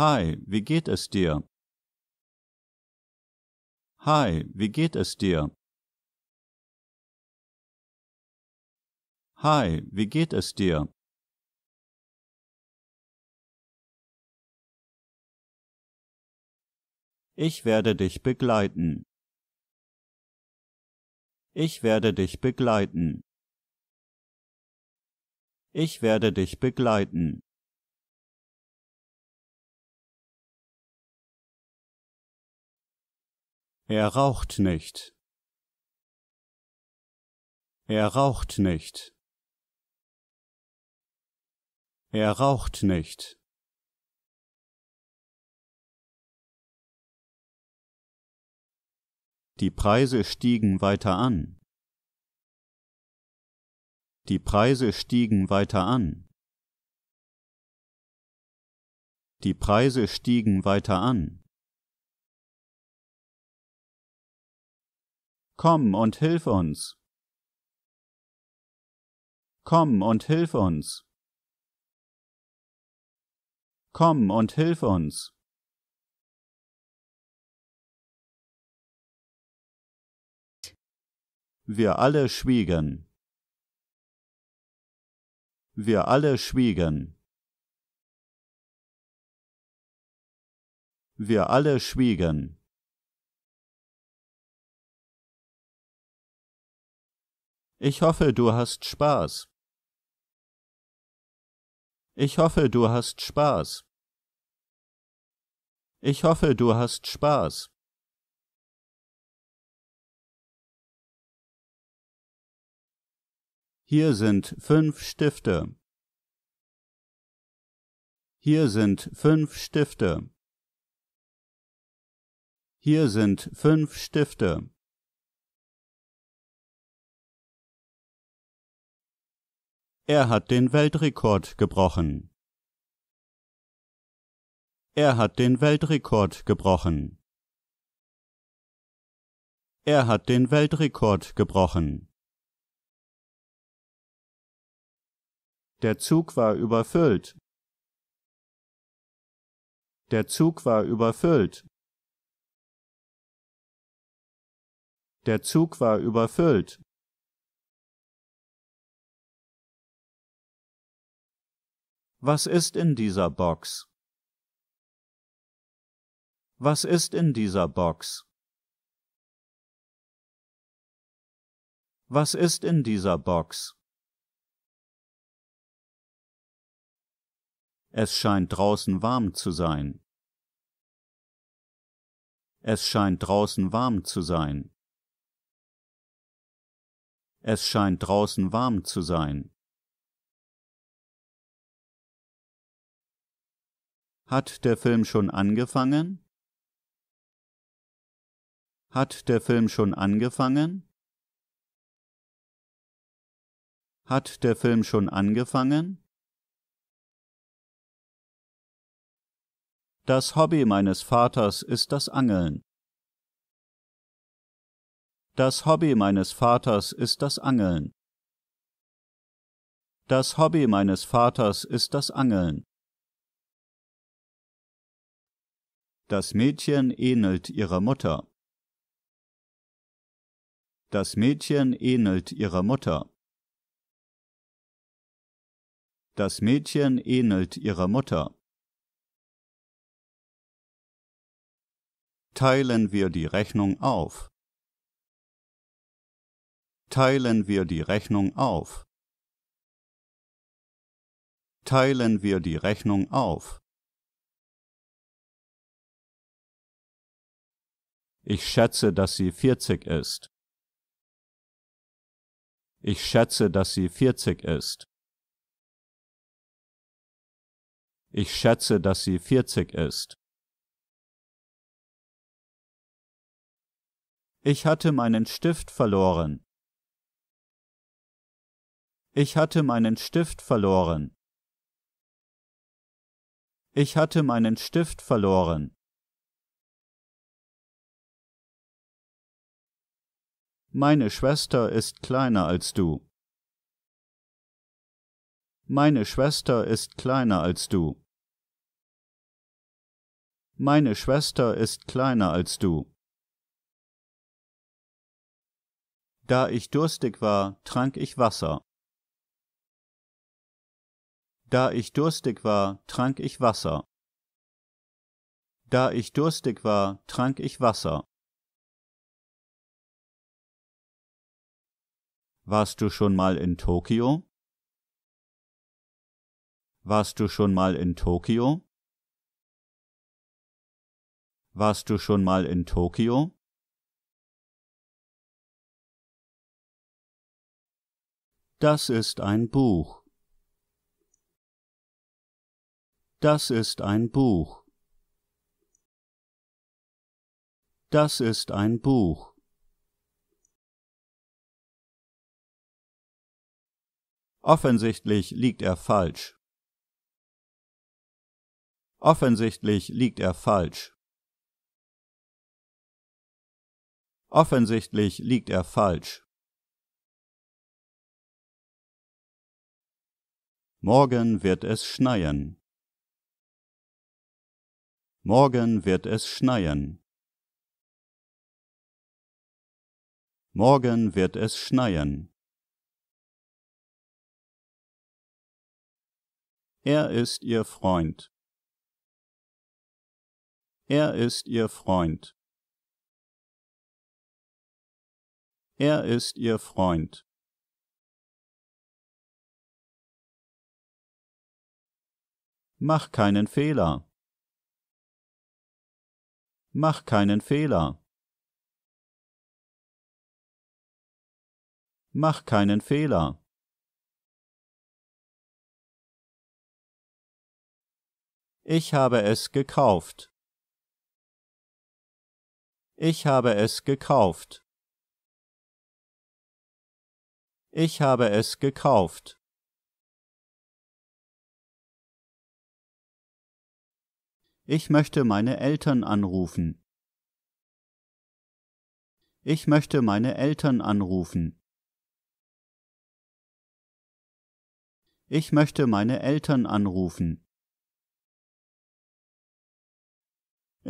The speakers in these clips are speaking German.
Hi, wie geht es dir? Hi, wie geht es dir? Hi, wie geht es dir? Ich werde dich begleiten. Ich werde dich begleiten. Ich werde dich begleiten. Er raucht nicht. Er raucht nicht. Er raucht nicht. Die Preise stiegen weiter an. Die Preise stiegen weiter an. Die Preise stiegen weiter an. Komm und hilf uns. Komm und hilf uns. Komm und hilf uns. Wir alle schwiegen. Wir alle schwiegen. Wir alle schwiegen. Ich hoffe, du hast Spaß. Ich hoffe, du hast Spaß. Ich hoffe, du hast Spaß. Hier sind fünf Stifte. Hier sind fünf Stifte. Hier sind fünf Stifte. Er hat den Weltrekord gebrochen. Er hat den Weltrekord gebrochen. Er hat den Weltrekord gebrochen. Der Zug war überfüllt. Der Zug war überfüllt. Der Zug war überfüllt. Was ist in dieser Box? Was ist in dieser Box? Was ist in dieser Box? Es scheint draußen warm zu sein. Es scheint draußen warm zu sein. Es scheint draußen warm zu sein. Hat der Film schon angefangen? Hat der Film schon angefangen? Hat der Film schon angefangen? Das Hobby meines Vaters ist das Angeln. Das Hobby meines Vaters ist das Angeln. Das Hobby meines Vaters ist das Angeln. Das Mädchen ähnelt ihrer Mutter. Das Mädchen ähnelt ihrer Mutter. Das Mädchen ähnelt ihrer Mutter. Teilen wir die Rechnung auf. Teilen wir die Rechnung auf. Teilen wir die Rechnung auf. Ich schätze, dass sie 40 ist. Ich schätze, dass sie 40 ist. Ich schätze, dass sie 40 ist. Ich hatte meinen Stift verloren. Ich hatte meinen Stift verloren. Ich hatte meinen Stift verloren. Meine Schwester ist kleiner als du. Meine Schwester ist kleiner als du. Meine Schwester ist kleiner als du. Da ich durstig war, trank ich Wasser. Da ich durstig war, trank ich Wasser. Da ich durstig war, trank ich Wasser. Warst du schon mal in Tokio? Warst du schon mal in Tokio? Warst du schon mal in Tokio? Das ist ein Buch. Das ist ein Buch. Das ist ein Buch. Offensichtlich liegt er falsch. Offensichtlich liegt er falsch. Offensichtlich liegt er falsch. Morgen wird es schneien. Morgen wird es schneien. Morgen wird es schneien. Er ist ihr Freund. Er ist ihr Freund. Er ist ihr Freund. Mach keinen Fehler. Mach keinen Fehler. Mach keinen Fehler. Ich habe es gekauft. Ich habe es gekauft. Ich habe es gekauft. Ich möchte meine Eltern anrufen. Ich möchte meine Eltern anrufen. Ich möchte meine Eltern anrufen.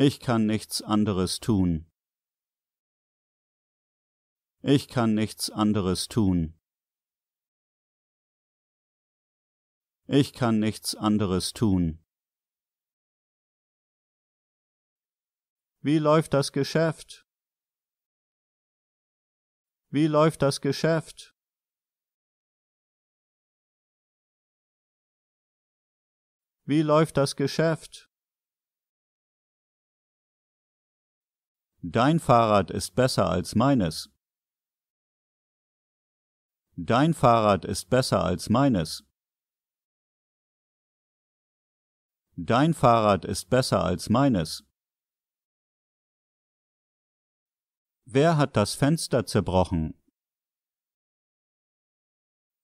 Ich kann nichts anderes tun. Ich kann nichts anderes tun. Ich kann nichts anderes tun. Wie läuft das Geschäft? Wie läuft das Geschäft? Wie läuft das Geschäft? Dein Fahrrad ist besser als meines. Dein Fahrrad ist besser als meines. Dein Fahrrad ist besser als meines. Wer hat das Fenster zerbrochen?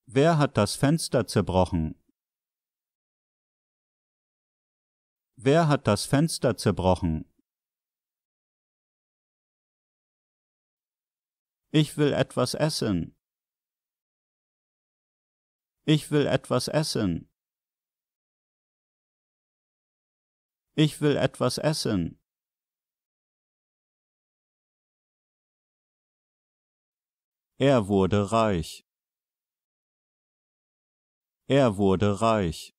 Wer hat das Fenster zerbrochen? Wer hat das Fenster zerbrochen? Ich will etwas essen. Ich will etwas essen. Ich will etwas essen. Er wurde reich. Er wurde reich.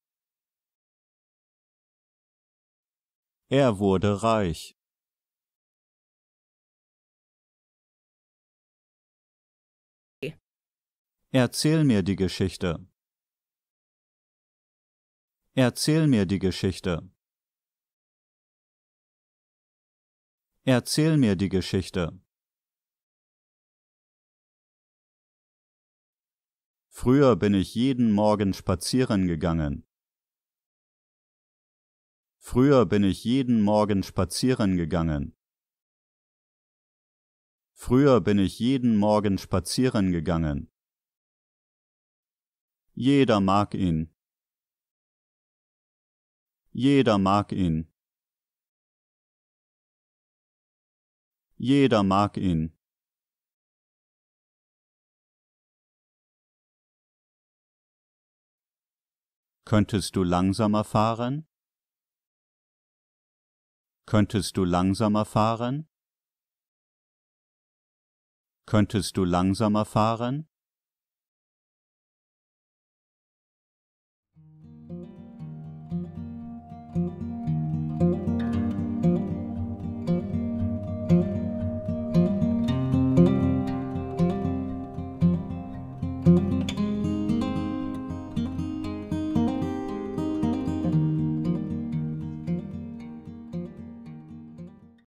Er wurde reich. Erzähl mir die Geschichte. Erzähl mir die Geschichte. Erzähl mir die Geschichte. Früher bin ich jeden Morgen spazieren gegangen. Früher bin ich jeden Morgen spazieren gegangen. Früher bin ich jeden Morgen spazieren gegangen. Jeder mag ihn. Jeder mag ihn. Jeder mag ihn. Könntest du langsamer fahren? Könntest du langsamer fahren? Könntest du langsamer fahren?